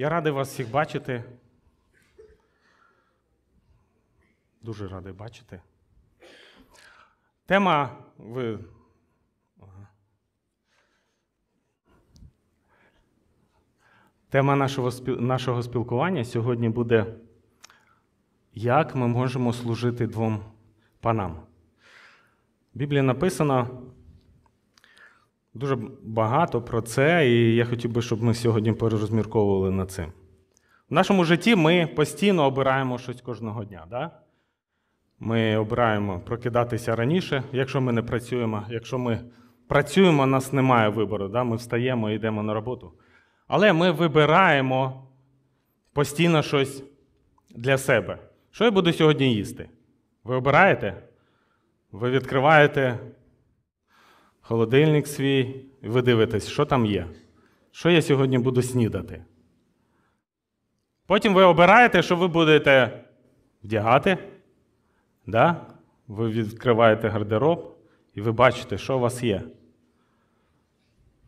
Я радий вас всіх бачити. Дуже радий бачити. Тема ви. Тема нашого нашого спілкування сьогодні буде, як ми можемо служити двом панам. В Біблії написано, Дуже багато про це, і я хотів би, щоб ми сьогодні перерозмірковували над цим. В нашому житті ми постійно обираємо щось кожного дня. Да? Ми обираємо прокидатися раніше, якщо ми не працюємо. Якщо ми працюємо, у нас немає вибору. Да? Ми встаємо і йдемо на роботу. Але ми вибираємо постійно щось для себе. Що я буду сьогодні їсти? Ви обираєте? Ви відкриваєте холодильник свій, і ви дивитесь, що там є, що я сьогодні буду снідати. Потім ви обираєте, що ви будете вдягати. Да? Ви відкриваєте гардероб і ви бачите, що у вас є.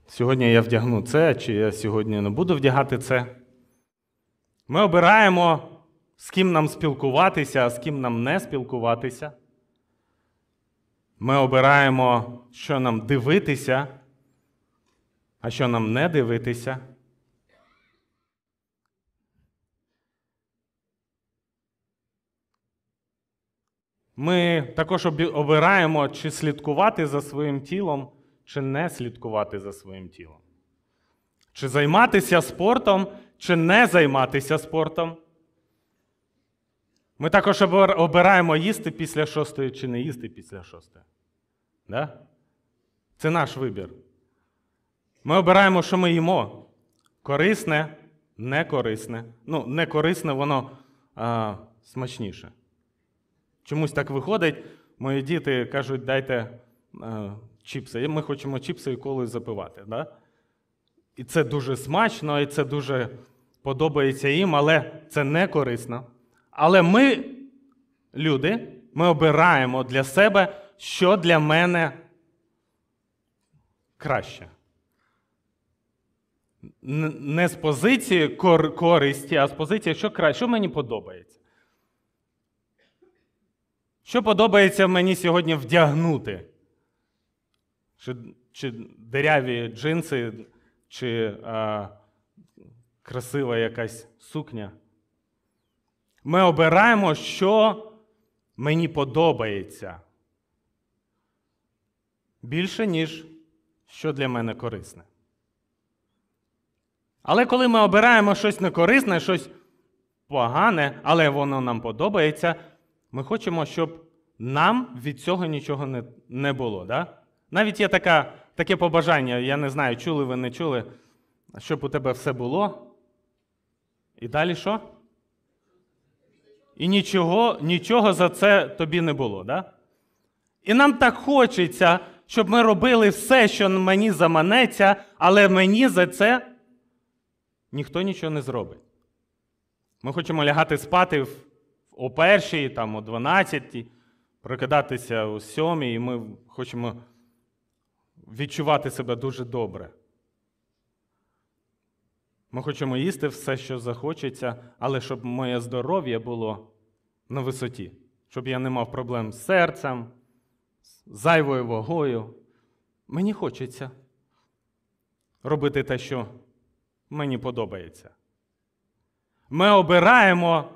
Сьогодні я вдягну це, чи я сьогодні не буду вдягати це. Ми обираємо, з ким нам спілкуватися, а з ким нам не спілкуватися. Ми обираємо, що нам дивитися, а що нам не дивитися. Ми також обираємо, чи слідкувати за своїм тілом, чи не слідкувати за своїм тілом. Чи займатися спортом, чи не займатися спортом. Ми також обираємо їсти після шостої чи не їсти після шостої. Да? Це наш вибір. Ми обираємо, що ми їмо. Корисне, не корисне. Ну, не корисне, воно а, смачніше. Чомусь так виходить, мої діти кажуть, дайте а, чіпси. Ми хочемо чіпси і колою запивати. Да? І це дуже смачно, і це дуже подобається їм, але це не корисно. Але ми, люди, ми обираємо для себе, що для мене краще. Не з позиції кор користі, а з позиції, що краще, що мені подобається. Що подобається мені сьогодні вдягнути? Чи чи диряві джинси, чи а, красива якась сукня. Ми обираємо, що мені подобається. Більше, ніж що для мене корисне. Але коли ми обираємо щось некорисне, щось погане, але воно нам подобається, ми хочемо, щоб нам від цього нічого не не було. Да? Навіть є така, таке побажання, я не знаю, чули ви не чули, щоб у тебе все було. І далі що? і нічого нічого за це тобі не було. Да? І нам так хочеться, щоб ми робили все, що мені заманеться, але мені за це ніхто нічого не зробить. Ми хочемо лягати спати о першій, там, о 12, прокидатися о 7, і ми хочемо відчувати себе дуже добре. Ми хочемо їсти все, що захочеться, але щоб моє здоров'я було на висоті, щоб я не мав проблем з серцем, з зайвою вагою. Мені хочеться робити те, що мені подобається. Ми обираємо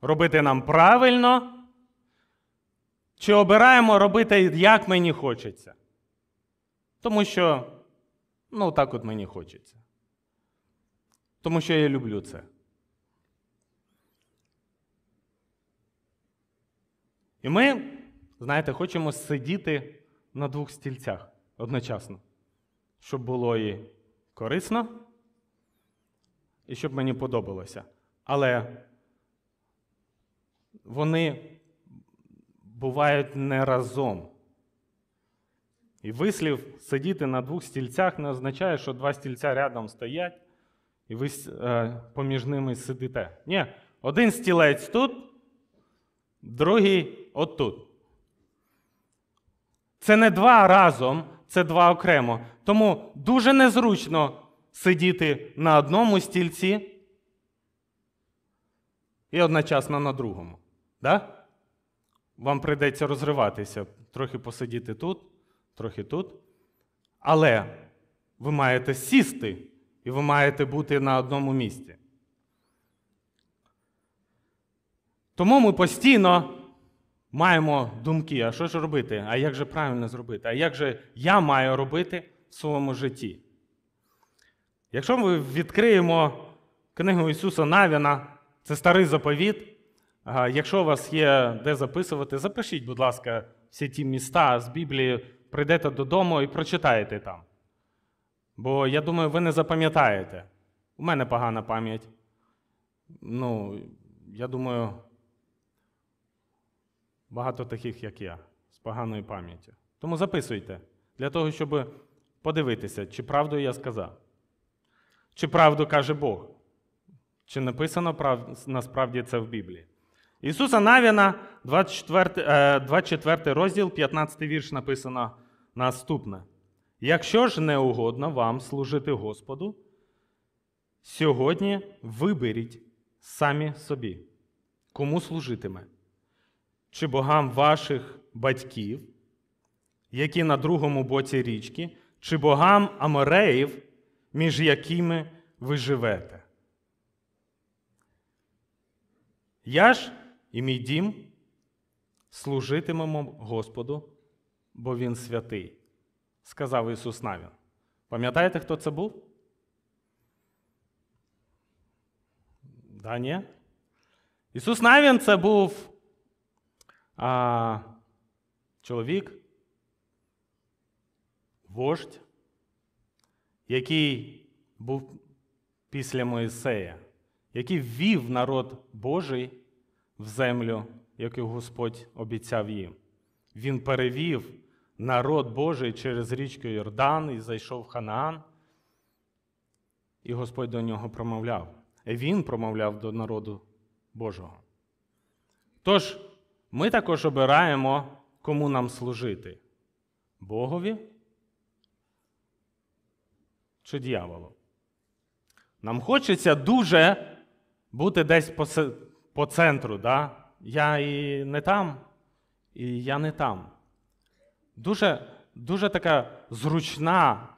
робити нам правильно. Чи обираємо робити, як мені хочеться? Тому що, ну, так от мені хочеться тому що я люблю це. І ми, знаєте, хочемо сидіти на двох стільцях одночасно, щоб було і корисно, і щоб мені подобалося. Але вони бувають не разом. І вислів сидіти на двох стільцях не означає, що два стільця рядом стоять, і ви е, поміж ними сидите. Ні, один стілець тут, другий отут. Це не два разом, це два окремо. Тому дуже незручно сидіти на одному стільці і одночасно на другому. Да? Вам прийдеться розриватися, трохи посидіти тут, трохи тут. Але ви маєте сісти і ви маєте бути на одному місці. Тому ми постійно маємо думки, а що ж робити, а як же правильно зробити, а як же я маю робити в своєму житті? Якщо ми відкриємо книгу Ісуса Навіна, це старий заповіт. Якщо у вас є де записувати, запишіть, будь ласка, всі ті міста з Біблії, прийдете додому і прочитаєте там. Бо я думаю, ви не запам'ятаєте. У мене погана пам'ять. Ну, я думаю, багато таких, як я, з поганою пам'яттю. Тому записуйте для того, щоб подивитися, чи правду я сказав. Чи правду каже Бог? Чи написано прав... насправді це в Біблії? Ісуса Навіна, 24 24 е, розділ, 15 вірш, написано наступне. Якщо ж не угодно вам служити Господу, сьогодні виберіть самі собі, кому служитиме, чи богам ваших батьків, які на другому боці річки, чи богам Амореїв, між якими ви живете. Я ж і мій дім служитимемо Господу, бо Він святий сказав Ісус Навін. Пам'ятаєте, хто це був? Да, ні? Ісус Навін це був а, чоловік, вождь, який був після Моїсея, який ввів народ Божий в землю, яку Господь обіцяв їм. Він перевів народ Божий через річку Йордан і зайшов в Ханаан, і Господь до нього промовляв. І Він промовляв до народу Божого. Тож, ми також обираємо, кому нам служити Богові чи дьяволу. Нам хочеться дуже бути десь по по центру. Да? Я і не там, і я не там. Дуже дуже така зручна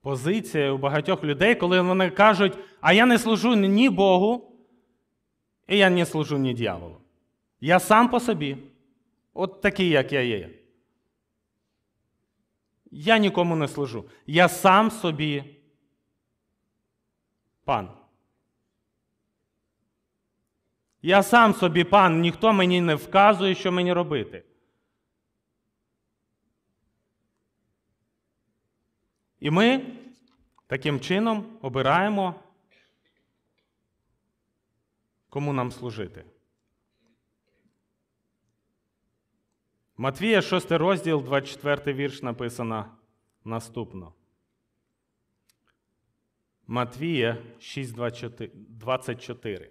позиція у багатьох людей, коли вони кажуть, а я не служу ні Богу, і я не служу ні дьяволу. Я сам по собі, от такий, як я є. Я нікому не служу. Я сам собі пан. Я сам собі пан, ніхто мені не вказує, що мені робити. І ми таким чином обираємо, кому нам служити. Матвія, 6 розділ, 24 вірш написано наступно. Матвія 6.24.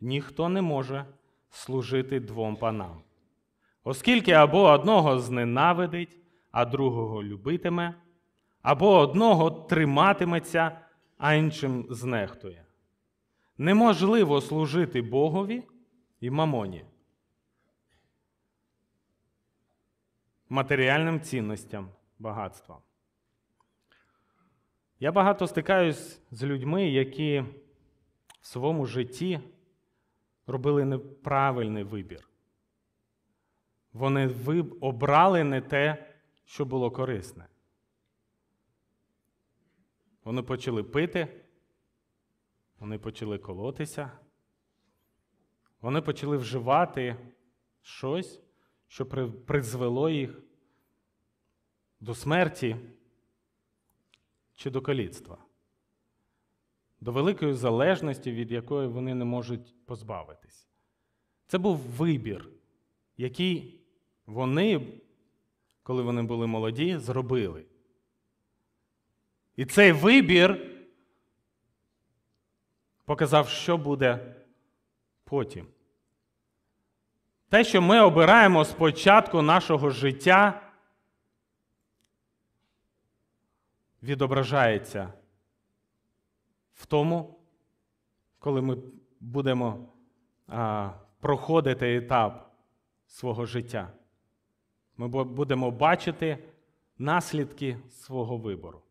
Ніхто не може служити двом панам, оскільки або одного зненавидить, а другого любитиме або одного триматиметься, а іншим знехтує. Неможливо служити Богові і мамоні. Матеріальним цінностям багатства. Я багато стикаюсь з людьми, які в своєму житті робили неправильний вибір. Вони обрали не те, що було корисне. Вони почали пити, вони почали колотися, вони почали вживати щось, що призвело їх до смерті чи до каліцтва, до великої залежності, від якої вони не можуть позбавитись. Це був вибір, який вони, коли вони були молоді, зробили. І цей вибір показав, що буде потім. Те, що ми обираємо спочатку нашого життя, відображається в тому, коли ми будемо а, проходити етап свого життя. Ми будемо бачити наслідки свого вибору.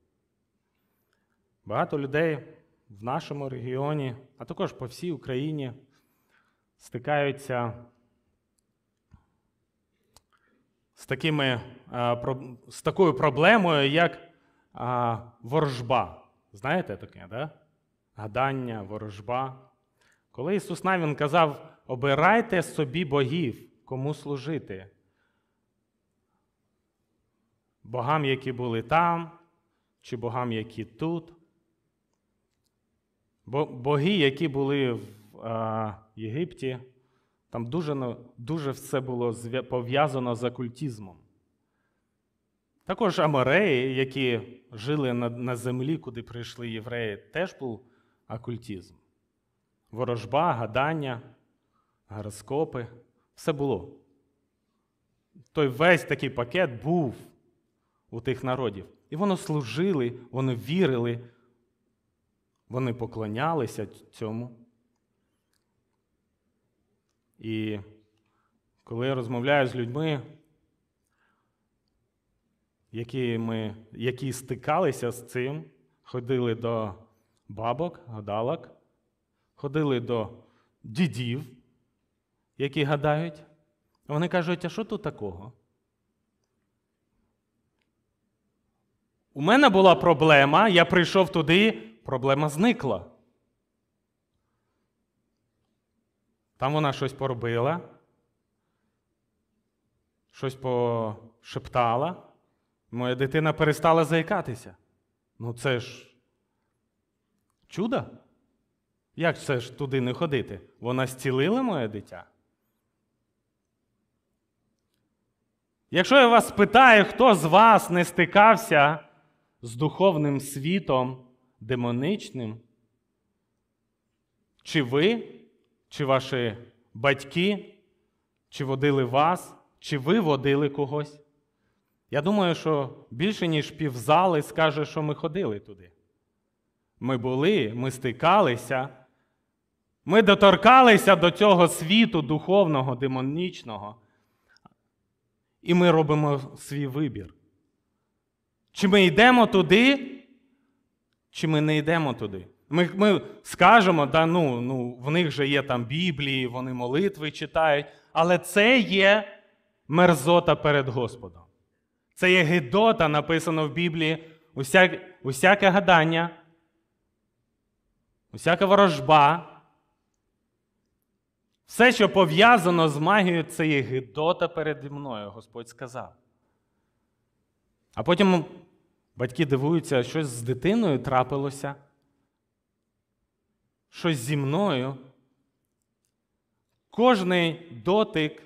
Багато людей в нашому регіоні, а також по всій Україні, стикаються з такими, е, з такою проблемою, як ворожба. Знаєте таке, да? гадання, ворожба. Коли Ісус Навін казав, обирайте собі богів, кому служити. Богам, які були там, чи богам, які тут. Боги, які були в а, Єгипті, там дуже дуже все було пов'язано з окультизмом. Також амореї, які жили на, на землі, куди прийшли євреї, теж був окультизм Ворожба, гадання, гороскопи все було. Той весь такий пакет був у тих народів. І воно служили, вони вірили. Вони поклонялися цьому. І коли я розмовляю з людьми, які ми, які стикалися з цим, ходили до бабок, гадалок, ходили до дідів, які гадають, вони кажуть, а що тут такого? У мене була проблема, я прийшов туди проблема зникла. Там вона щось поробила, щось пошептала. Моя дитина перестала заїкатися. Ну це ж чудо. Як це ж туди не ходити? Вона зцілила моє дитя. Якщо я вас питаю, хто з вас не стикався з духовним світом, демоничним? Чи ви, чи ваші батьки, чи водили вас, чи ви водили когось? Я думаю, що більше, ніж півзали, скаже, що ми ходили туди. Ми були, ми стикалися, ми доторкалися до цього світу духовного, демонічного. І ми робимо свій вибір. Чи ми йдемо туди, чи ми не йдемо туди? Ми ми скажемо, да, ну, ну, в них же є там Біблії, вони молитви читають, але це є мерзота перед Господом. Це є гидота, написано в Біблії, усяк, усяке гадання, усяка ворожба. Все, що пов'язано з магією, це є гидота переді мною, Господь сказав. А потім Батьки дивуються, щось з дитиною трапилося, щось зі мною. Кожний дотик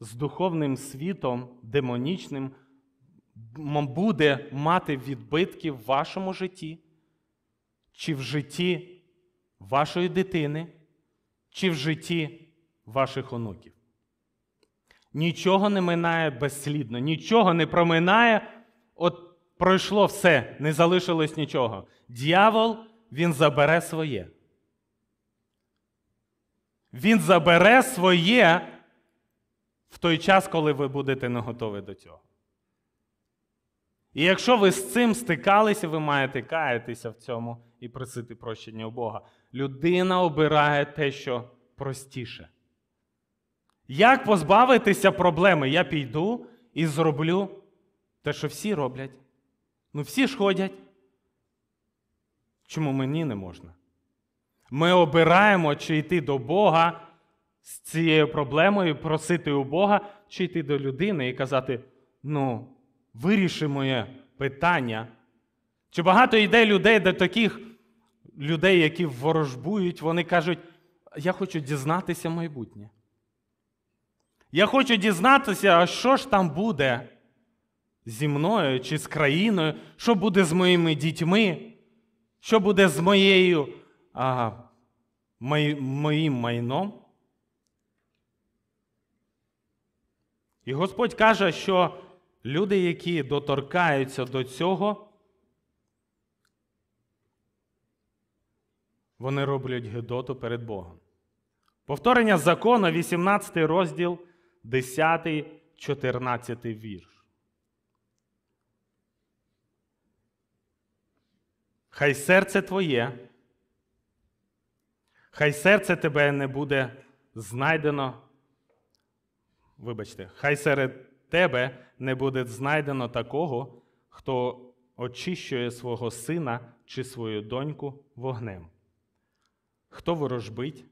з духовним світом, демонічним, буде мати відбитки в вашому житті, чи в житті вашої дитини, чи в житті ваших онуків. Нічого не минає безслідно, нічого не проминає. от пройшло все, не залишилось нічого. Д'явол, він забере своє. Він забере своє в той час, коли ви будете не готові до цього. І якщо ви з цим стикалися, ви маєте каятися в цьому і просити прощення у Бога. Людина обирає те, що простіше. Як позбавитися проблеми? Я піду і зроблю те, що всі роблять. Ну, всі ж ходять. Чому мені не можна? Ми обираємо, чи йти до Бога з цією проблемою, просити у Бога, чи йти до людини і казати: ну, вирішимо моє питання. Чи багато йде людей до таких людей, які ворожбують, вони кажуть, я хочу дізнатися майбутнє. Я хочу дізнатися, а що ж там буде зі мною чи з країною, що буде з моїми дітьми, що буде з моєю, а, мої, моїм майном. І Господь каже, що люди, які доторкаються до цього, вони роблять Гедоту перед Богом. Повторення закону, 18 розділ, 10, 14 вірш. Хай серце твоє, хай серце тебе не буде знайдено. Вибачте, хай серед тебе не буде знайдено такого, хто очищує свого сина чи свою доньку вогнем. Хто ворожбить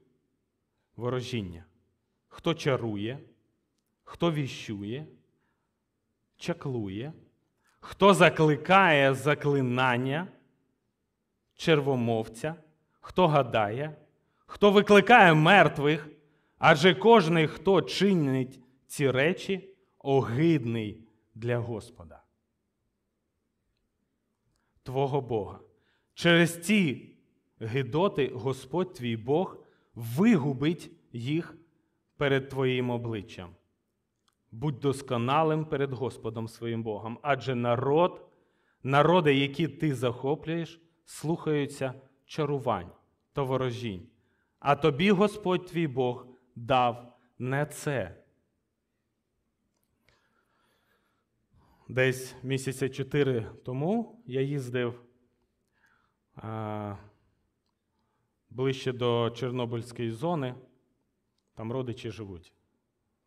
ворожіння, хто чарує, хто віщує, чаклує, хто закликає заклинання червомовця, хто гадає, хто викликає мертвих, адже кожний, хто чинить ці речі, огидний для Господа. Твого Бога. Через ці гидоти Господь твій Бог вигубить їх перед твоїм обличчям. Будь досконалим перед Господом своїм Богом, адже народ, народи, які ти захоплюєш, слухаються чарувань та ворожінь. А тобі Господь твій Бог дав не це. Десь місяця чотири тому я їздив а, ближче до Чорнобильської зони, там родичі живуть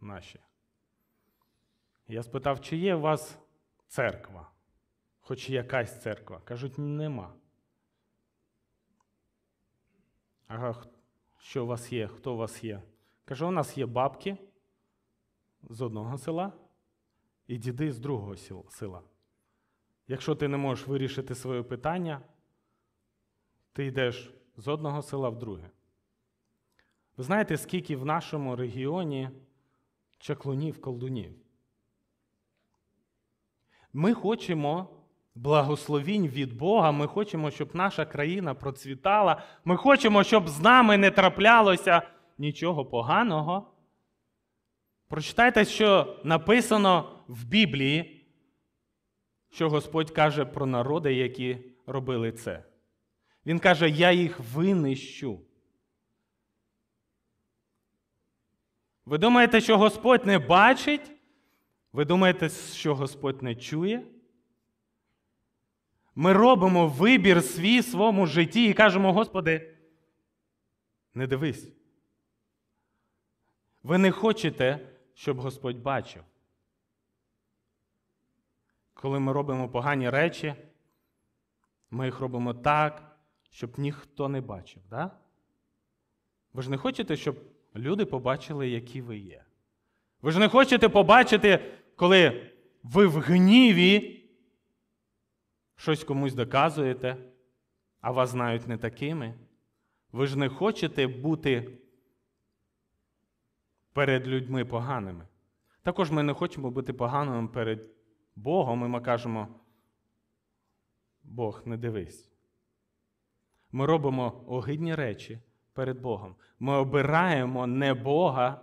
наші. Я спитав, чи є у вас церква, хоч якась церква. Кажуть, нема. Ага, що у вас є? Хто у вас є? Каже, у нас є бабки з одного села і діди з другого села. Якщо ти не можеш вирішити своє питання, ти йдеш з одного села в друге. Ви знаєте, скільки в нашому регіоні чаклунів колдунів? Ми хочемо благословінь від Бога. Ми хочемо, щоб наша країна процвітала. Ми хочемо, щоб з нами не траплялося нічого поганого. Прочитайте, що написано в Біблії, що Господь каже про народи, які робили це. Він каже, я їх винищу. Ви думаєте, що Господь не бачить? Ви думаєте, що Господь не чує? Ми робимо вибір свій своєму житті і кажемо, Господи, не дивись. Ви не хочете, щоб Господь бачив. Коли ми робимо погані речі, ми їх робимо так, щоб ніхто не бачив. Да? Ви ж не хочете, щоб люди побачили, які ви є. Ви ж не хочете побачити, коли ви в гніві щось комусь доказуєте, а вас знають не такими. Ви ж не хочете бути перед людьми поганими. Також ми не хочемо бути поганими перед Богом, і ми кажемо, Бог, не дивись. Ми робимо огидні речі перед Богом. Ми обираємо не Бога,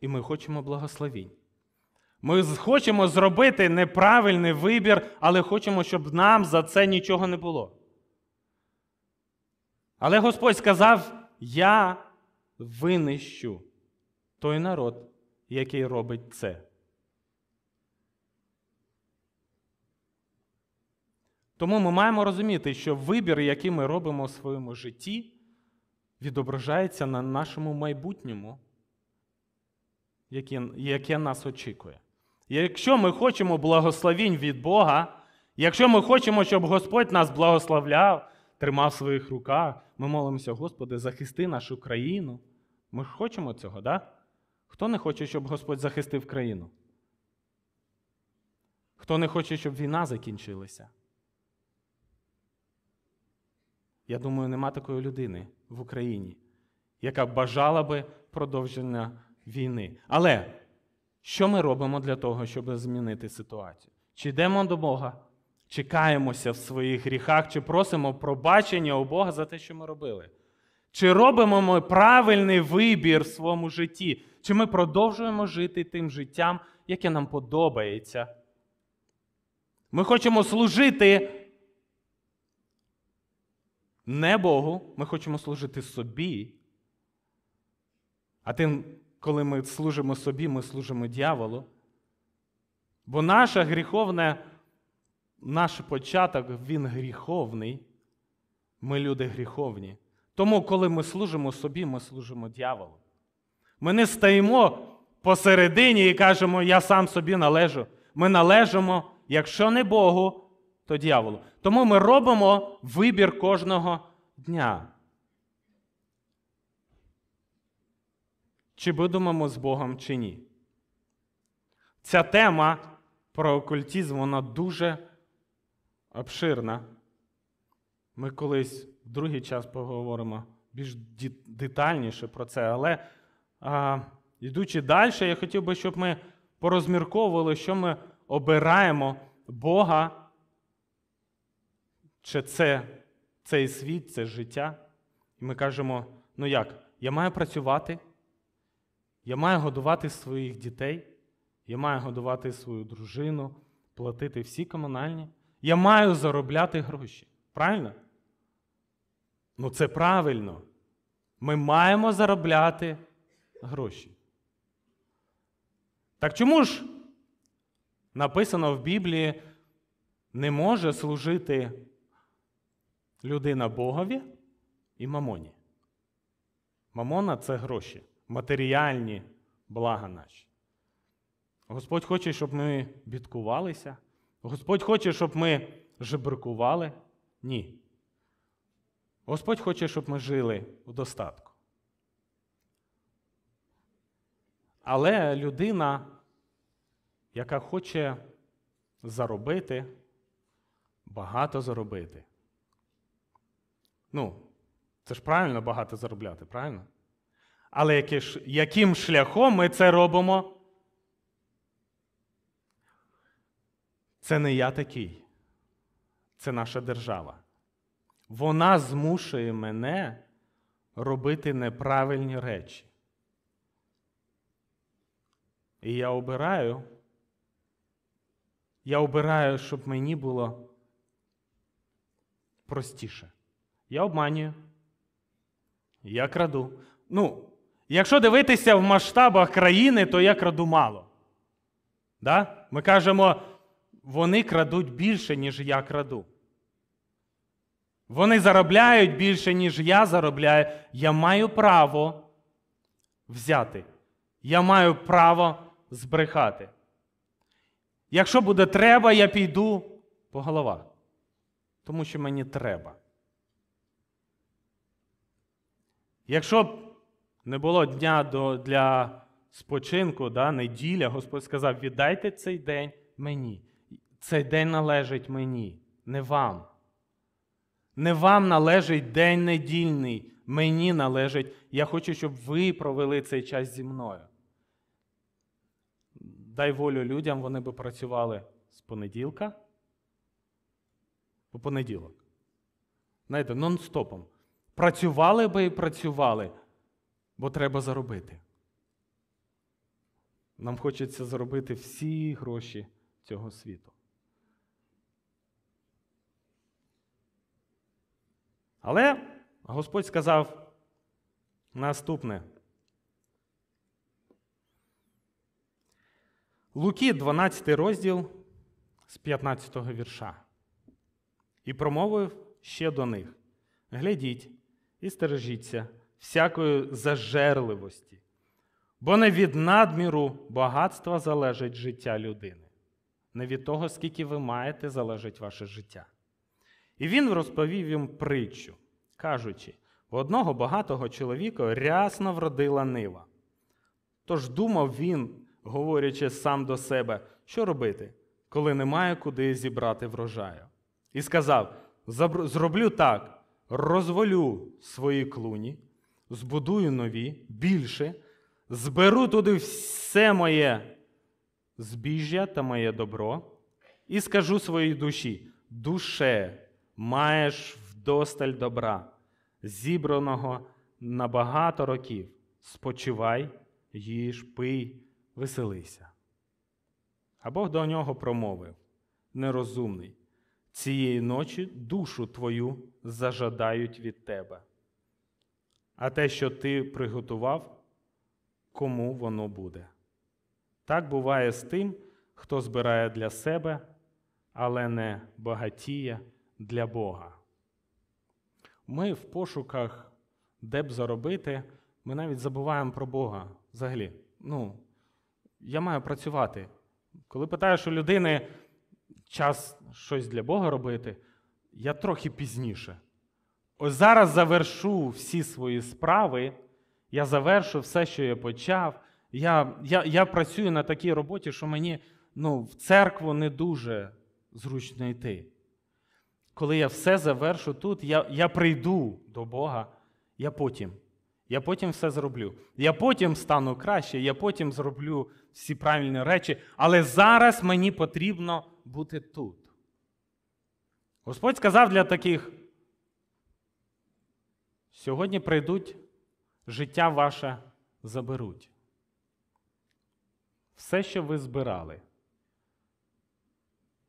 і ми хочемо благословінь. Ми хочемо зробити неправильний вибір, але хочемо, щоб нам за це нічого не було. Але Господь сказав: Я винищу той народ, який робить це. Тому ми маємо розуміти, що вибір, який ми робимо у своєму житті, відображається на нашому майбутньому, яке нас очікує. Якщо ми хочемо благословінь від Бога, якщо ми хочемо, щоб Господь нас благословляв, тримав в своїх руках, ми молимося, Господи, захисти нашу країну. Ми ж хочемо цього, да? Хто не хоче, щоб Господь захистив країну? Хто не хоче, щоб війна закінчилася? Я думаю, нема такої людини в Україні, яка бажала би продовження війни. Але що ми робимо для того, щоб змінити ситуацію? Чи йдемо до Бога, чекаємося в своїх гріхах, чи просимо пробачення у Бога за те, що ми робили? Чи робимо ми правильний вибір в своєму житті? Чи ми продовжуємо жити тим життям, яке нам подобається? Ми хочемо служити не Богу, ми хочемо служити собі, а тим коли ми служимо собі, ми служимо дьяволу. Бо наше гріховне, наш початок, він гріховний. Ми люди гріховні. Тому, коли ми служимо собі, ми служимо дьяволу. Ми не стаємо посередині і кажемо, я сам собі належу. Ми належимо, якщо не Богу, то дьяволу. Тому ми робимо вибір кожного дня. чи будемо з Богом, чи ні. Ця тема про окультізм, вона дуже обширна. Ми колись в другий час поговоримо більш детальніше про це. Але а, йдучи далі, я хотів би, щоб ми порозмірковували, що ми обираємо Бога, чи це цей світ, це життя. І ми кажемо, ну як, я маю працювати, я маю годувати своїх дітей, я маю годувати свою дружину, платити всі комунальні. Я маю заробляти гроші. Правильно? Ну, це правильно. Ми маємо заробляти гроші. Так чому ж написано в Біблії, не може служити людина Богові і мамоні? Мамона це гроші матеріальні блага наші. Господь хоче, щоб ми бідкувалися. Господь хоче, щоб ми жебракували. Ні. Господь хоче, щоб ми жили у достатку. Але людина, яка хоче заробити, багато заробити. Ну, це ж правильно багато заробляти, правильно? Але яким шляхом ми це робимо? Це не я такий, це наша держава. Вона змушує мене робити неправильні речі. І я обираю, я обираю, щоб мені було простіше. Я обманюю, я краду. Ну, Якщо дивитися в масштабах країни, то я краду мало. Да? Ми кажемо, вони крадуть більше, ніж я краду. Вони заробляють більше, ніж я заробляю. Я маю право взяти. Я маю право збрехати. Якщо буде треба, я піду по головах. Тому що мені треба. Якщо не було дня до, для спочинку, да, неділя, Господь сказав: віддайте цей день мені. Цей день належить мені, не вам. Не вам належить день недільний, мені належить. Я хочу, щоб ви провели цей час зі мною. Дай волю людям, вони би працювали з понеділка по понеділок. Знаєте, нон-стопом. Працювали би і працювали бо треба заробити. Нам хочеться заробити всі гроші цього світу. Але Господь сказав наступне. Луки, 12 розділ з 15 вірша. І промовив ще до них: Глядіть і стережіться всякої зажерливості, бо не від надміру багатства залежить життя людини, не від того, скільки ви маєте, залежить ваше життя. І він розповів їм притчу, кажучи: в одного багатого чоловіка рясно вродила нива. Тож думав він, говорячи сам до себе, що робити, коли немає куди зібрати врожаю. І сказав: Зроблю так, розволю свої клуні, збудую нові, більше, зберу туди все моє збіжжя та моє добро і скажу своїй душі: душе, маєш вдосталь добра, зібраного на багато років. Спочивай, їж, пий, веселися. А Бог до нього промовив, нерозумний, цієї ночі душу твою зажадають від тебе. А те, що ти приготував, кому воно буде? Так буває з тим, хто збирає для себе, але не багатіє для Бога. Ми в пошуках, де б заробити, ми навіть забуваємо про Бога взагалі. Ну, я маю працювати. Коли питаєш у людини час щось для Бога робити, я трохи пізніше. Ось зараз завершу всі свої справи, я завершу все, що я почав. Я я, я працюю на такій роботі, що мені ну, в церкву не дуже зручно йти. Коли я все завершу тут, я, я прийду до Бога, я потім. Я потім все зроблю. Я потім стану краще, я потім зроблю всі правильні речі, але зараз мені потрібно бути тут. Господь сказав для таких Сьогодні прийдуть, життя ваше заберуть. Все, що ви збирали,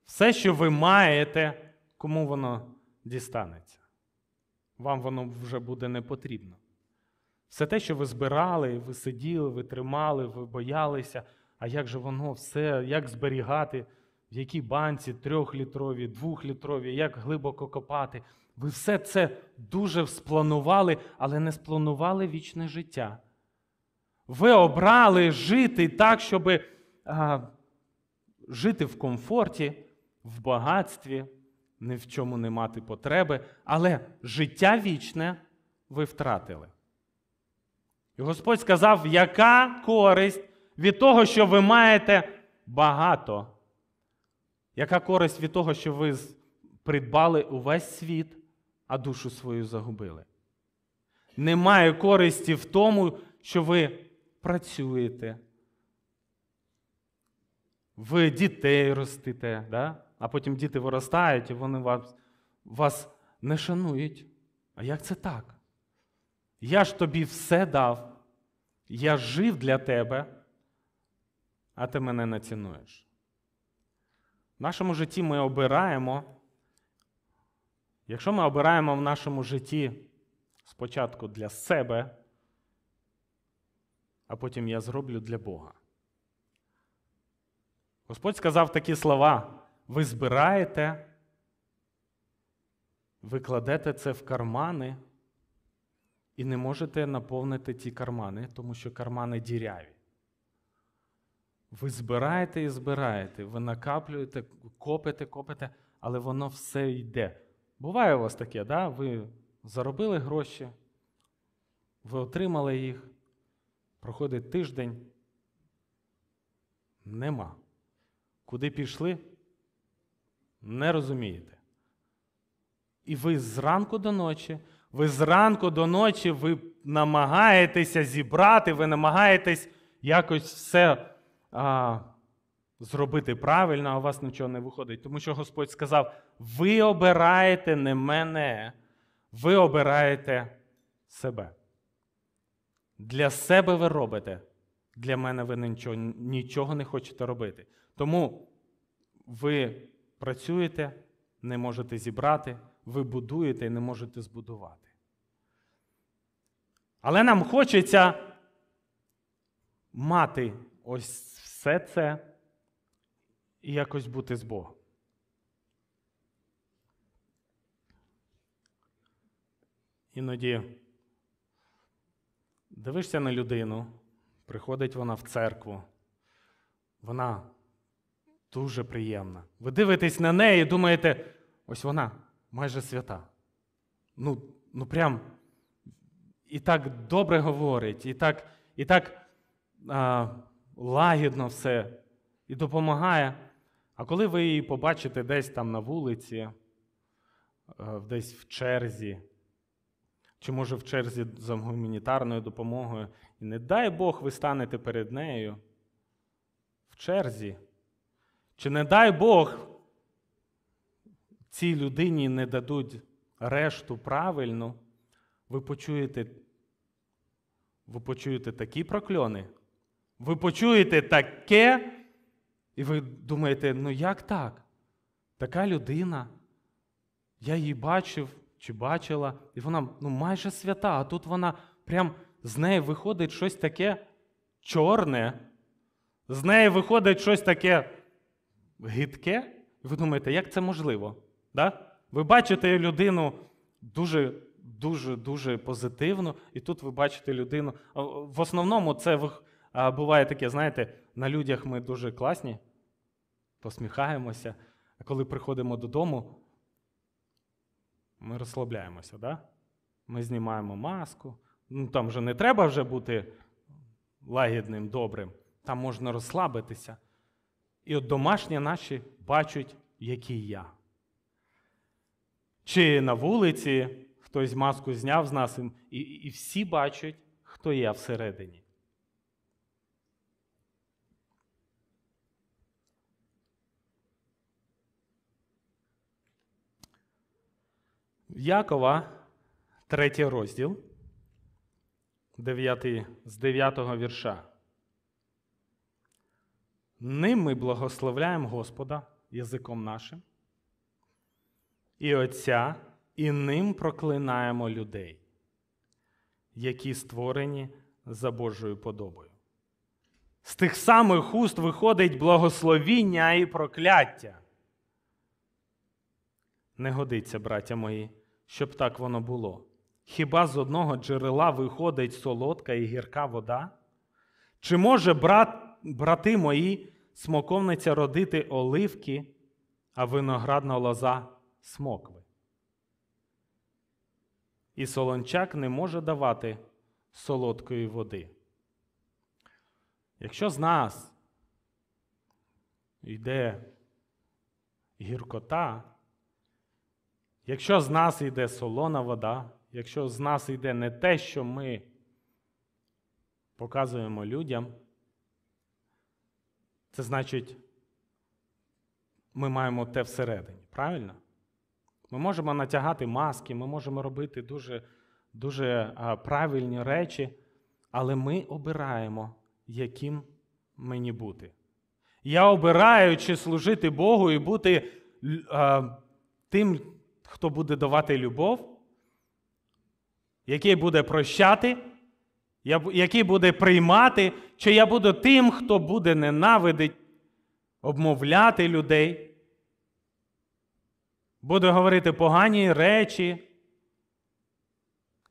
все, що ви маєте, кому воно дістанеться. Вам воно вже буде не потрібно. Все те, що ви збирали, ви сиділи, ви тримали, ви боялися, а як же воно все, як зберігати, в якій банці трьохлітрові, двохлітрові, як глибоко копати, ви все це дуже спланували, але не спланували вічне життя. Ви обрали жити так, щоб а, жити в комфорті, в багатстві, ні в чому не мати потреби, але життя вічне ви втратили. І Господь сказав, яка користь від того, що ви маєте багато, яка користь від того, що ви придбали увесь світ а душу свою загубили. Немає користі в тому, що ви працюєте. Ви дітей ростите, да? а потім діти виростають і вони вас, вас не шанують. А як це так? Я ж тобі все дав, я жив для тебе, а ти мене не цінуєш. В нашому житті ми обираємо. Якщо ми обираємо в нашому житті спочатку для себе, а потім я зроблю для Бога. Господь сказав такі слова: ви збираєте, ви кладете це в кармани і не можете наповнити ті кармани, тому що кармани діряві. Ви збираєте і збираєте, ви накаплюєте, копите, копите, але воно все йде. Буває у вас таке, да? ви заробили гроші, ви отримали їх, проходить тиждень. Нема. Куди пішли? Не розумієте. І ви зранку до ночі, ви зранку до ночі ви намагаєтеся зібрати, ви намагаєтесь якось все а, зробити правильно, а у вас нічого не виходить. Тому що Господь сказав: ви обираєте не мене, ви обираєте себе. Для себе ви робите. Для мене ви нічого, нічого не хочете робити. Тому ви працюєте, не можете зібрати, ви будуєте і не можете збудувати. Але нам хочеться мати ось все це і якось бути з Богом. Іноді дивишся на людину, приходить вона в церкву, вона дуже приємна. Ви дивитесь на неї і думаєте, ось вона майже свята. Ну, ну прям і так добре говорить, і так і так а, лагідно все і допомагає. А коли ви її побачите десь там на вулиці, е, десь в черзі, чи може в черзі за гуманітарною допомогою, і не дай Бог ви станете перед нею в черзі, чи не дай Бог цій людині не дадуть решту правильну, ви почуєте, ви почуєте такі прокльони, ви почуєте таке. І ви думаєте, ну як так? Така людина, я її бачив чи бачила, і вона ну, майже свята, а тут вона прям з неї виходить щось таке чорне, з неї виходить щось таке гидке. І ви думаєте, як це можливо? Да? Ви бачите людину дуже дуже дуже позитивну, і тут ви бачите людину. В основному це буває таке, знаєте, на людях ми дуже класні посміхаємося, а коли приходимо додому, ми розслабляємося, да? ми знімаємо маску. Ну, Там вже не треба вже бути лагідним, добрим, там можна розслабитися. І от домашні наші бачать, який я. Чи на вулиці хтось маску зняв з нас, і, і всі бачать, хто я всередині. Якова, третій розділ, 9, з 9 вірша. Ним ми благословляємо Господа язиком нашим і Отця, і ним проклинаємо людей, які створені за Божою подобою. З тих самих уст виходить благословіння і прокляття. Не годиться, браття мої, щоб так воно було. Хіба з одного джерела виходить солодка і гірка вода? Чи може брат, брати мої, смоковниця родити оливки, а виноградна лоза смокви? І солончак не може давати солодкої води. Якщо з нас йде гіркота, Якщо з нас йде солона вода, якщо з нас йде не те, що ми показуємо людям, це значить, ми маємо те всередині, правильно? Ми можемо натягати маски, ми можемо робити дуже дуже правильні речі, але ми обираємо, яким мені бути. Я обираю, чи служити Богу і бути а, тим хто буде давати любов, який буде прощати, який буде приймати, чи я буду тим, хто буде ненавидить обмовляти людей, буде говорити погані речі.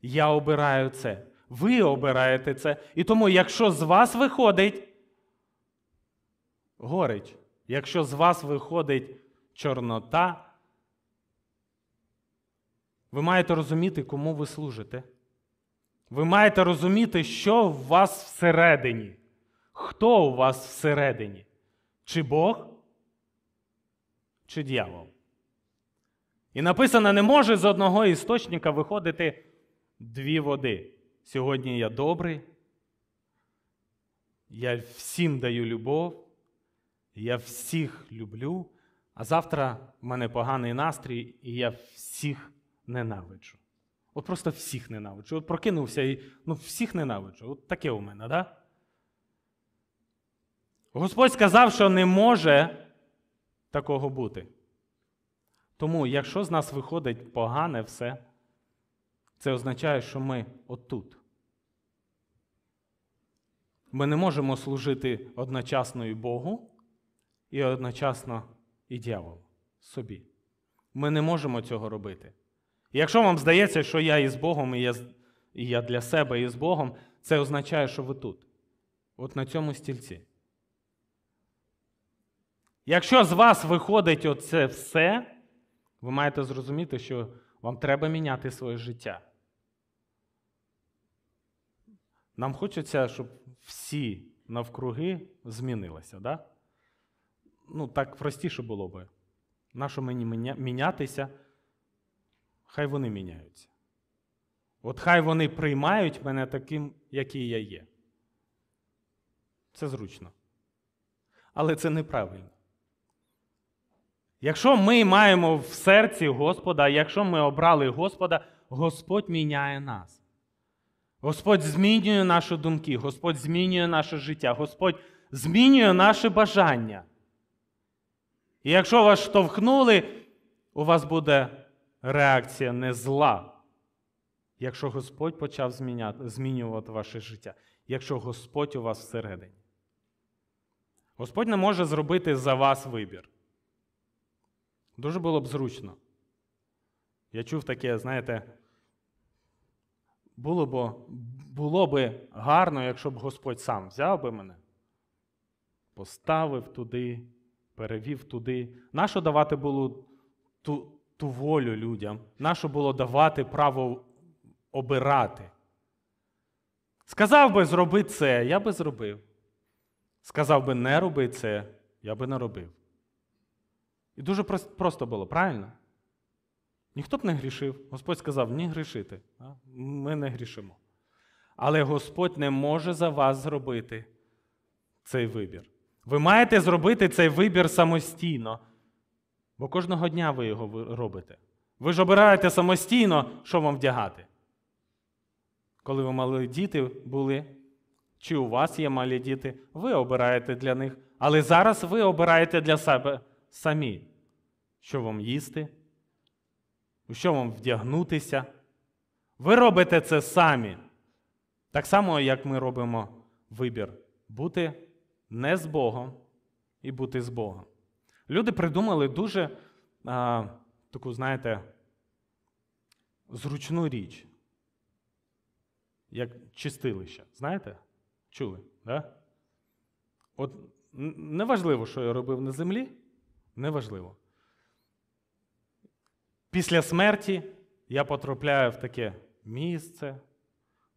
Я обираю це. Ви обираєте це. І тому, якщо з вас виходить горич, якщо з вас виходить чорнота, ви маєте розуміти, кому ви служите. Ви маєте розуміти, що у вас всередині. Хто у вас всередині? Чи Бог, чи дьявол? І написано: не може з одного істочника виходити дві води. Сьогодні я добрий, я всім даю любов, я всіх люблю, а завтра в мене поганий настрій, і я всіх ненавиджу. От просто всіх ненавиджу. От прокинувся і ну, всіх ненавиджу. От таке у мене, да? Господь сказав, що не може такого бути. Тому, якщо з нас виходить погане все, це означає, що ми отут. Ми не можемо служити одночасно і Богу і одночасно і дьяволу собі. Ми не можемо цього робити якщо вам здається, що я із Богом, і я і я для себе із Богом, це означає, що ви тут, от на цьому стільці. Якщо з вас виходить оце все, ви маєте зрозуміти, що вам треба міняти своє життя. Нам хочеться, щоб всі навкруги змінилися. Да? Ну, так простіше було би. Нащо мені мінятися? хай вони міняються. От хай вони приймають мене таким, який я є. Це зручно. Але це неправильно. Якщо ми маємо в серці Господа, якщо ми обрали Господа, Господь міняє нас. Господь змінює наші думки, Господь змінює наше життя, Господь змінює наше бажання. І якщо вас штовхнули, у вас буде реакція не зла, якщо Господь почав зміняти, змінювати ваше життя, якщо Господь у вас всередині. Господь не може зробити за вас вибір. Дуже було б зручно. Я чув таке, знаєте, було б було би гарно, якщо б Господь сам взяв би мене, поставив туди, перевів туди. Нащо давати було ту, ту волю людям. Нащо було давати право обирати? Сказав би, зроби це, я би зробив. Сказав би, не роби це, я би не робив. І дуже просто було, правильно? Ніхто б не грішив. Господь сказав, ні грішити. Ми не грішимо. Але Господь не може за вас зробити цей вибір. Ви маєте зробити цей вибір самостійно. Бо кожного дня ви його робите. Ви ж обираєте самостійно, що вам вдягати. Коли ви мали діти були, чи у вас є малі діти, ви обираєте для них. Але зараз ви обираєте для себе самі, що вам їсти, у що вам вдягнутися. Ви робите це самі. Так само, як ми робимо вибір бути не з Богом і бути з Богом. Люди придумали дуже а, таку, знаєте, зручну річ, як чистилище. Знаєте? Чули? Да? От неважливо, що я робив на землі, неважливо. Після смерті я потрапляю в таке місце,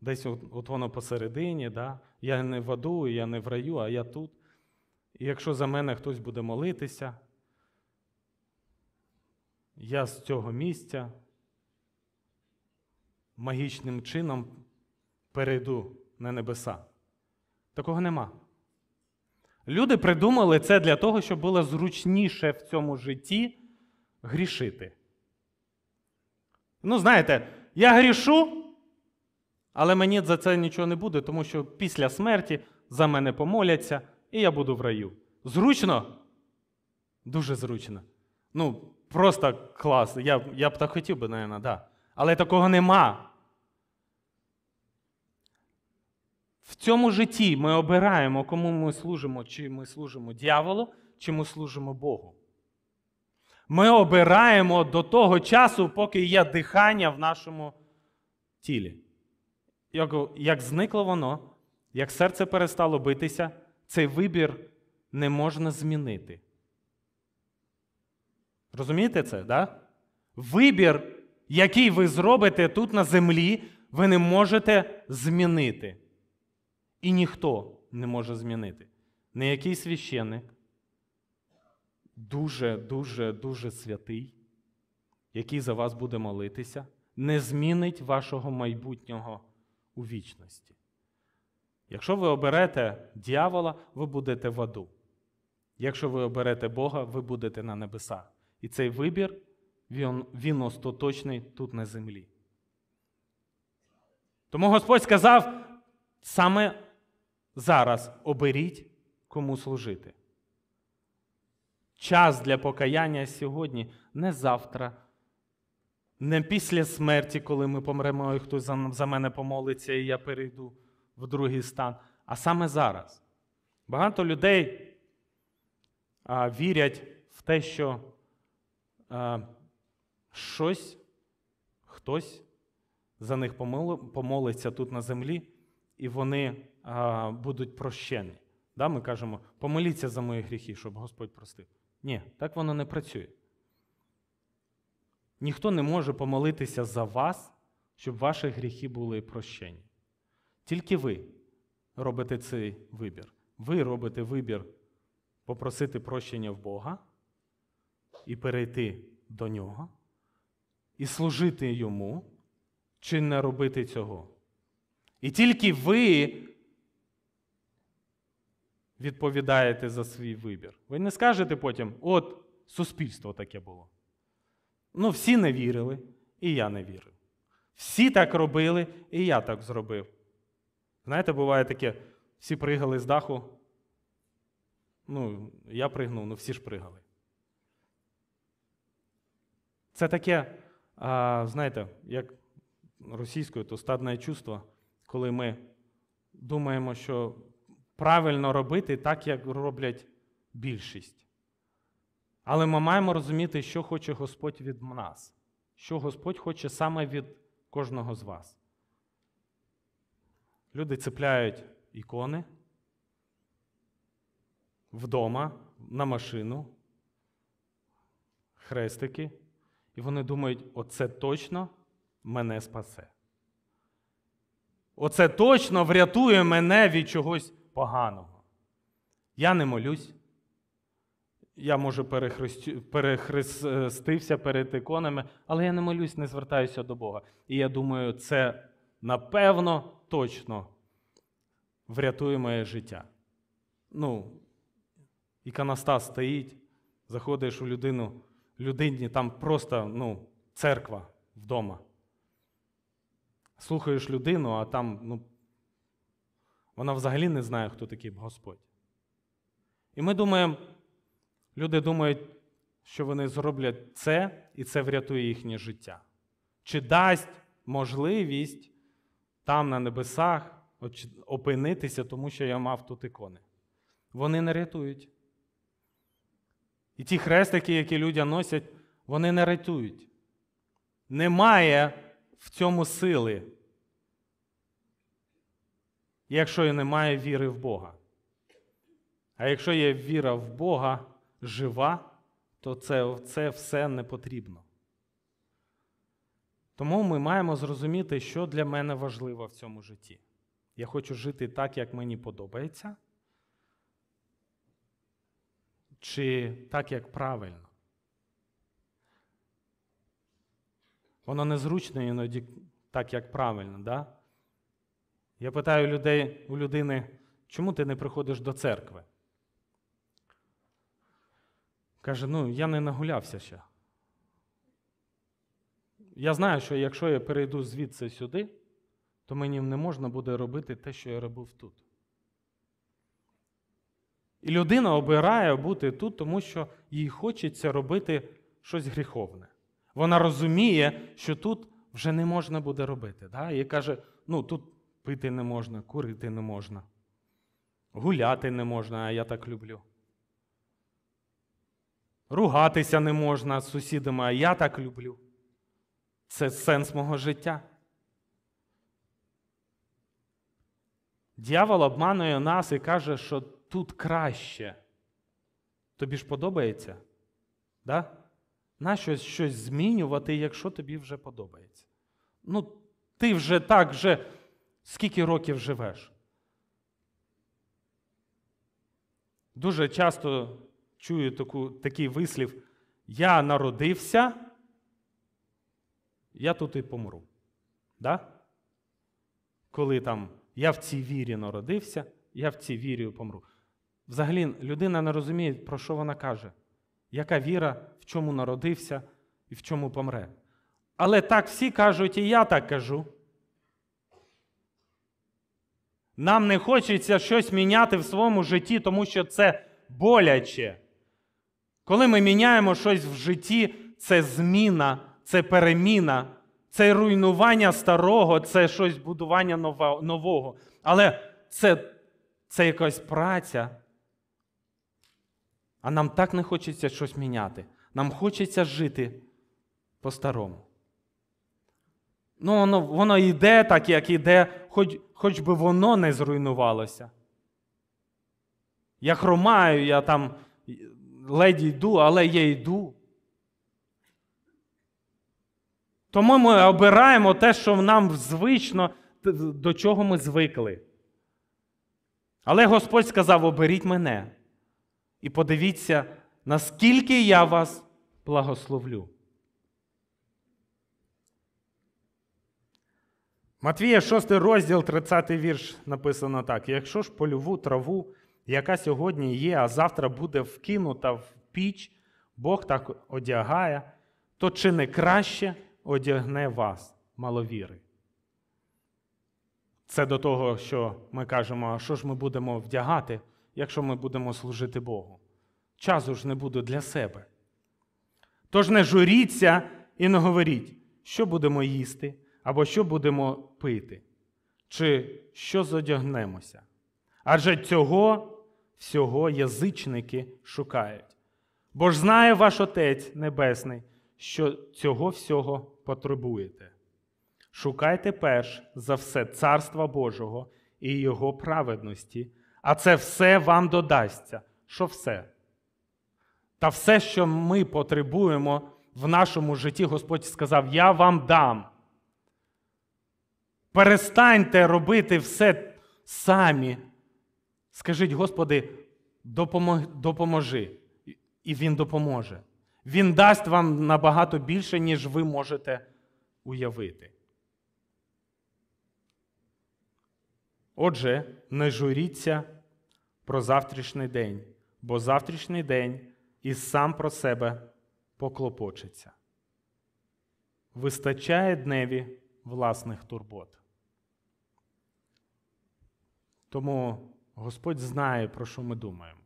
десь от, от воно посередині. да? Я не в аду, я не в раю, а я тут. І якщо за мене хтось буде молитися, я з цього місця магічним чином перейду на небеса. Такого нема. Люди придумали це для того, щоб було зручніше в цьому житті грішити. Ну, знаєте, я грішу, але мені за це нічого не буде, тому що після смерті за мене помоляться, і я буду в раю. Зручно? Дуже зручно. Ну, просто клас. Я я б так хотів би, мабуть, да. Але такого нема. В цьому житті ми обираємо, кому ми служимо, чи ми служимо д'яволу, чи ми служимо Богу. Ми обираємо до того часу, поки є дихання в нашому тілі. Як, як зникло воно, як серце перестало битися, цей вибір не можна змінити. Розумієте це? да? Вибір, який ви зробите тут на землі, ви не можете змінити. І ніхто не може змінити. Не який священник, дуже, дуже, дуже святий, який за вас буде молитися, не змінить вашого майбутнього у вічності. Якщо ви оберете дьявола, ви будете в аду. Якщо ви оберете Бога, ви будете на небесах. І цей вибір, він, він остаточний тут на землі. Тому Господь сказав саме зараз оберіть, кому служити. Час для покаяння сьогодні, не завтра, не після смерті, коли ми помремо, і хтось за мене помолиться, і я перейду в другий стан, а саме зараз. Багато людей а, вірять в те, що а, щось, хтось за них помолиться тут на землі, і вони а, будуть прощені. Да, Ми кажемо, помоліться за мої гріхи, щоб Господь простив. Ні, так воно не працює. Ніхто не може помолитися за вас, щоб ваші гріхи були прощені. Тільки ви робите цей вибір. Ви робите вибір попросити прощення в Бога і перейти до Нього, і служити Йому, чи не робити цього. І тільки ви відповідаєте за свій вибір. Ви не скажете потім, от суспільство таке було. Ну, всі не вірили, і я не вірив. Всі так робили, і я так зробив. Знаєте, буває таке, всі пригали з даху. Ну, я пригнув, ну всі ж пригали. Це таке, а, знаєте, як російською, то стадне чувство, коли ми думаємо, що правильно робити так, як роблять більшість. Але ми маємо розуміти, що хоче Господь від нас, що Господь хоче саме від кожного з вас. Люди цепляють ікони вдома, на машину, хрестики, і вони думають, оце точно мене спасе. Оце точно врятує мене від чогось поганого. Я не молюсь. Я може перехрестився перед іконами, але я не молюсь, не звертаюся до Бога. І я думаю, це напевно точно врятує моє життя. Ну, іконостас стоїть, заходиш у людину, людині там просто ну, церква вдома. Слухаєш людину, а там ну, вона взагалі не знає, хто такий Господь. І ми думаємо, люди думають, що вони зроблять це, і це врятує їхнє життя. Чи дасть можливість там на небесах опинитися, тому що я мав тут ікони. Вони не рятують. І ті хрестики, які люди носять, вони не рятують. Немає в цьому сили, якщо і немає віри в Бога. А якщо є віра в Бога жива, то це, це все не потрібно. Тому ми маємо зрозуміти, що для мене важливо в цьому житті. Я хочу жити так, як мені подобається, чи так, як правильно. Воно незручно іноді так, як правильно. да? Я питаю людей, у людини, чому ти не приходиш до церкви? Каже, ну я не нагулявся ще. Я знаю, що якщо я перейду звідси сюди, то мені не можна буде робити те, що я робив тут. І людина обирає бути тут, тому що їй хочеться робити щось гріховне. Вона розуміє, що тут вже не можна буде робити. Да? І каже: ну тут пити не можна, курити не можна, гуляти не можна, а я так люблю. Ругатися не можна з сусідами, а я так люблю. Це сенс мого життя. Дьявол обманує нас і каже, що тут краще. Тобі ж подобається? Да? На щось, щось змінювати, якщо тобі вже подобається. Ну, ти вже так вже скільки років живеш. Дуже часто чую таку, такий вислів: Я народився я тут і помру. Да? Коли там я в цій вірі народився, я в цій вірі помру. Взагалі, людина не розуміє, про що вона каже, яка віра, в чому народився і в чому помре. Але так всі кажуть, і я так кажу. Нам не хочеться щось міняти в своєму житті, тому що це боляче. Коли ми міняємо щось в житті, це зміна це переміна, це руйнування старого, це щось будування нового. Але це, це якась праця. А нам так не хочеться щось міняти. Нам хочеться жити по-старому. Ну, воно воно йде так, як йде, хоч хоч би воно не зруйнувалося. Я хромаю, я там ледь йду, але я йду. Тому ми обираємо те, що нам звично, до чого ми звикли. Але Господь сказав: оберіть мене і подивіться, наскільки я вас благословлю. Матвія 6 розділ, 30 вірш написано так: якщо ж польову траву, яка сьогодні є, а завтра буде вкинута в піч, Бог так одягає, то чи не краще? одягне вас маловіри. Це до того, що ми кажемо, а що ж ми будемо вдягати, якщо ми будемо служити Богу. Часу ж не буде для себе. Тож не журіться і не говоріть, що будемо їсти, або що будемо пити, чи що зодягнемося. Адже цього всього язичники шукають. Бо ж знає ваш Отець Небесний, що цього всього потребуєте. Шукайте перш за все Царства Божого і Його праведності, а це все вам додасться, що все. Та все, що ми потребуємо в нашому житті, Господь сказав: Я вам дам. Перестаньте робити все самі. Скажіть, Господи, допоможи, і Він допоможе. Він дасть вам набагато більше, ніж ви можете уявити. Отже, не журіться про завтрашній день, бо завтрашній день і сам про себе поклопочеться. Вистачає дневі власних турбот. Тому Господь знає, про що ми думаємо.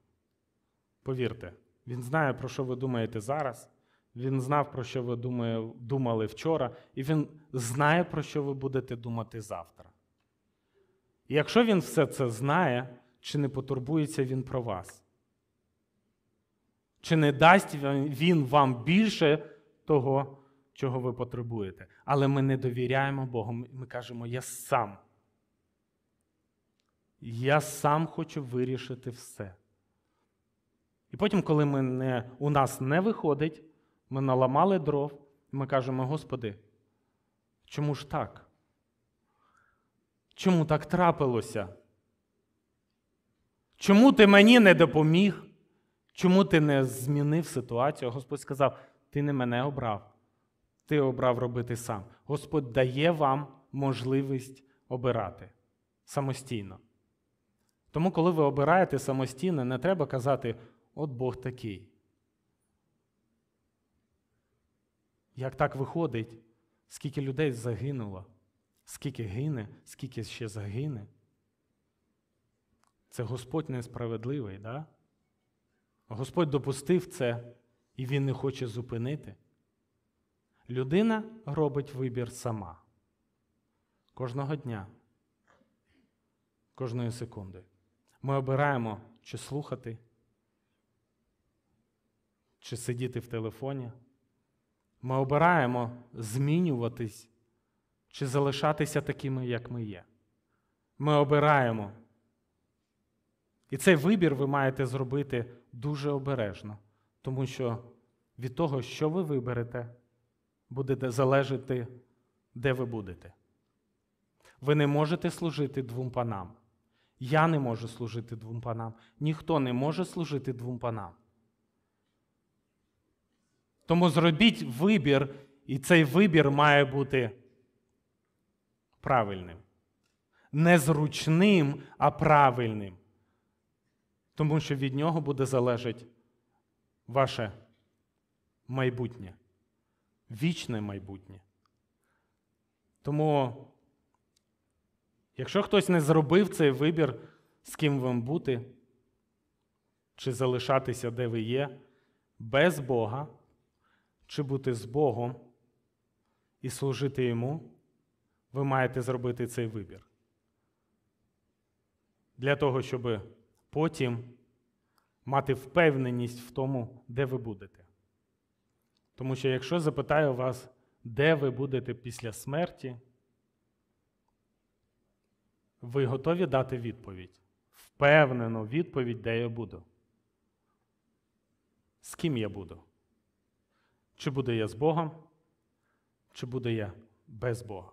Повірте. Він знає, про що ви думаєте зараз. Він знав, про що ви думали вчора, і він знає, про що ви будете думати завтра. І якщо він все це знає, чи не потурбується він про вас? Чи не дасть він вам більше того, чого ви потребуєте? Але ми не довіряємо Богу. Ми кажемо, я сам. Я сам хочу вирішити все. І потім, коли ми не, у нас не виходить, ми наламали дров, і ми кажемо, Господи, чому ж так? Чому так трапилося? Чому ти мені не допоміг? Чому ти не змінив ситуацію? Господь сказав, ти не мене обрав, ти обрав робити сам. Господь дає вам можливість обирати самостійно. Тому, коли ви обираєте самостійно, не треба казати. От Бог такий. Як так виходить, скільки людей загинуло, скільки гине, скільки ще загине? Це Господь несправедливий, да? Господь допустив це, і Він не хоче зупинити. Людина робить вибір сама. Кожного дня, кожної секунди. Ми обираємо, чи слухати чи сидіти в телефоні. Ми обираємо змінюватись чи залишатися такими, як ми є. Ми обираємо. І цей вибір ви маєте зробити дуже обережно, тому що від того, що ви виберете, буде залежати, де ви будете. Ви не можете служити двом панам. Я не можу служити двом панам. Ніхто не може служити двом панам. Тому зробіть вибір, і цей вибір має бути правильним. Не зручним, а правильним. Тому що від нього буде залежати ваше майбутнє, вічне майбутнє. Тому, якщо хтось не зробив цей вибір, з ким вам бути, чи залишатися, де ви є, без Бога чи бути з Богом і служити Йому, ви маєте зробити цей вибір. Для того, щоб потім мати впевненість в тому, де ви будете. Тому що, якщо запитаю вас, де ви будете після смерті, ви готові дати відповідь? Впевнену відповідь, де я буду? З ким я буду? Чи буде я з Богом, чи буде я без Бога.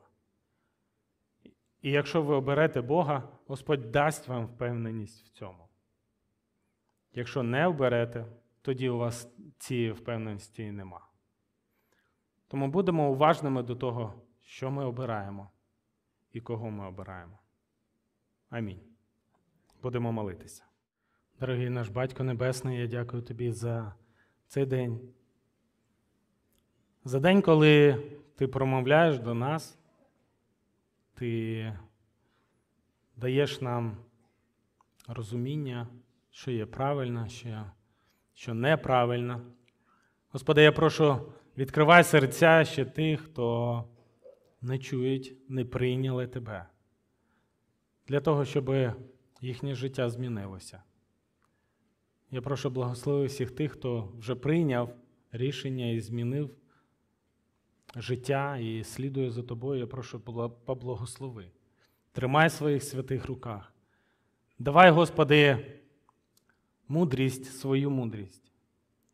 І якщо ви оберете Бога, Господь дасть вам впевненість в цьому. Якщо не оберете, тоді у вас цієї впевненості нема. Тому будемо уважними до того, що ми обираємо і кого ми обираємо. Амінь. Будемо молитися. Дорогий наш Батько Небесний, я дякую тобі за цей день. За день, коли ти промовляєш до нас, ти даєш нам розуміння, що є правильно, що, що неправильно. Господи, я прошу, відкривай серця ще тих, хто не чують, не прийняли тебе, для того, щоб їхнє життя змінилося. Я прошу благослови всіх тих, хто вже прийняв рішення і змінив життя і слідує за тобою, я прошу поблагослови. Тримай своїх святих руках. Давай, Господи, мудрість, свою мудрість,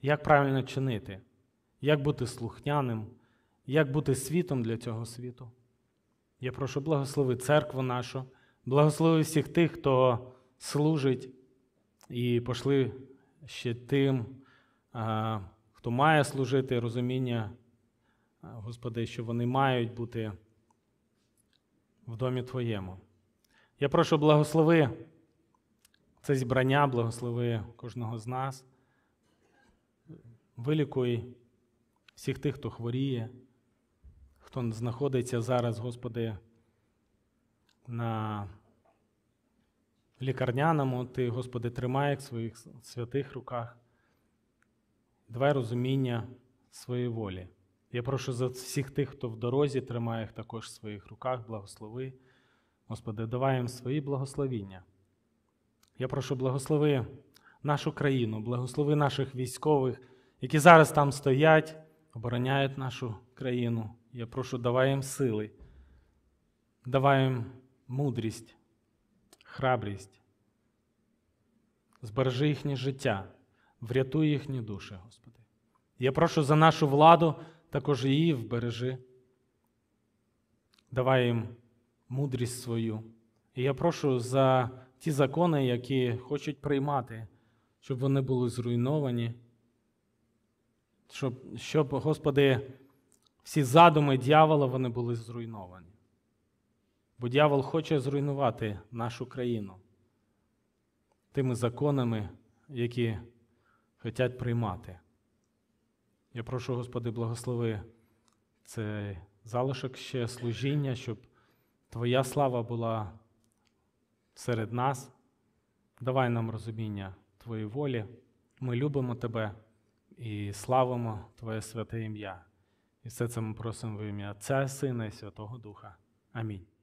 як правильно чинити, як бути слухняним, як бути світом для цього світу. Я прошу благослови церкву нашу, благослови всіх тих, хто служить, і пошли ще тим, хто має служити розуміння. Господи, що вони мають бути в домі Твоєму. Я прошу благослови це зібрання, благослови кожного з нас. Вилікуй всіх тих, хто хворіє, хто знаходиться зараз, Господи, на лікарняному, Ти, Господи, тримай в своїх святих руках. Давай розуміння своєї волі. Я прошу за всіх тих, хто в дорозі, тримає їх також в своїх руках, благослови. Господи, давай їм свої благословіння. Я прошу благослови нашу країну, благослови наших військових, які зараз там стоять, обороняють нашу країну. Я прошу, давай їм сили, давай їм мудрість, храбрість. Збережи їхнє життя, врятуй їхні душі, Господи. Я прошу за нашу владу також її вбережи, давай їм мудрість свою. І я прошу за ті закони, які хочуть приймати, щоб вони були зруйновані, щоб, щоб Господи, всі задуми дьявола вони були зруйновані. Бо дьявол хоче зруйнувати нашу країну тими законами, які хочуть приймати. Я прошу, Господи, благослови цей залишок ще служіння, щоб Твоя слава була серед нас. Давай нам розуміння Твоєї волі. Ми любимо Тебе і славимо Твоє святе ім'я. І все це ми просимо в ім'я Отця, Сина і Святого Духа. Амінь.